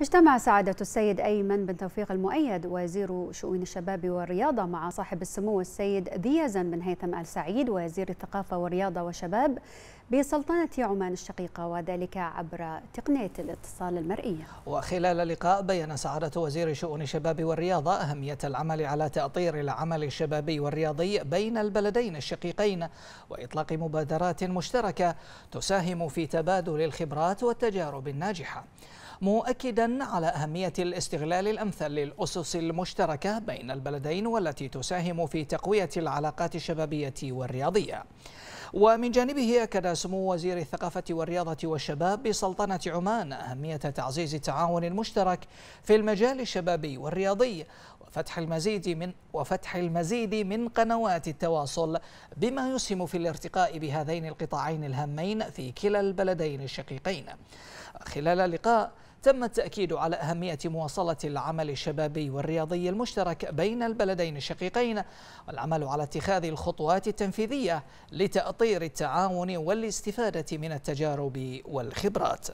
اجتمع سعادة السيد أيمن بن توفيق المؤيد وزير شؤون الشباب والرياضة مع صاحب السمو السيد ذي يزن بن هيثم آل سعيد وزير الثقافة والرياضة والشباب بسلطنة عمان الشقيقة وذلك عبر تقنية الاتصال المرئية وخلال اللقاء بيّن سعادة وزير شؤون الشباب والرياضة أهمية العمل على تأطير العمل الشبابي والرياضي بين البلدين الشقيقين وإطلاق مبادرات مشتركة تساهم في تبادل الخبرات والتجارب الناجحة مؤكدا على أهمية الاستغلال الأمثل للأسس المشتركة بين البلدين والتي تساهم في تقوية العلاقات الشبابية والرياضية ومن جانبه أكد سمو وزير الثقافة والرياضة والشباب بسلطنة عمان أهمية تعزيز التعاون المشترك في المجال الشبابي والرياضي وفتح المزيد من وفتح المزيد من قنوات التواصل بما يسهم في الارتقاء بهذين القطاعين الهامين في كلا البلدين الشقيقين خلال اللقاء تم التأكيد على أهمية مواصلة العمل الشبابي والرياضي المشترك بين البلدين الشقيقين والعمل على اتخاذ الخطوات التنفيذية لتأطير التعاون والاستفادة من التجارب والخبرات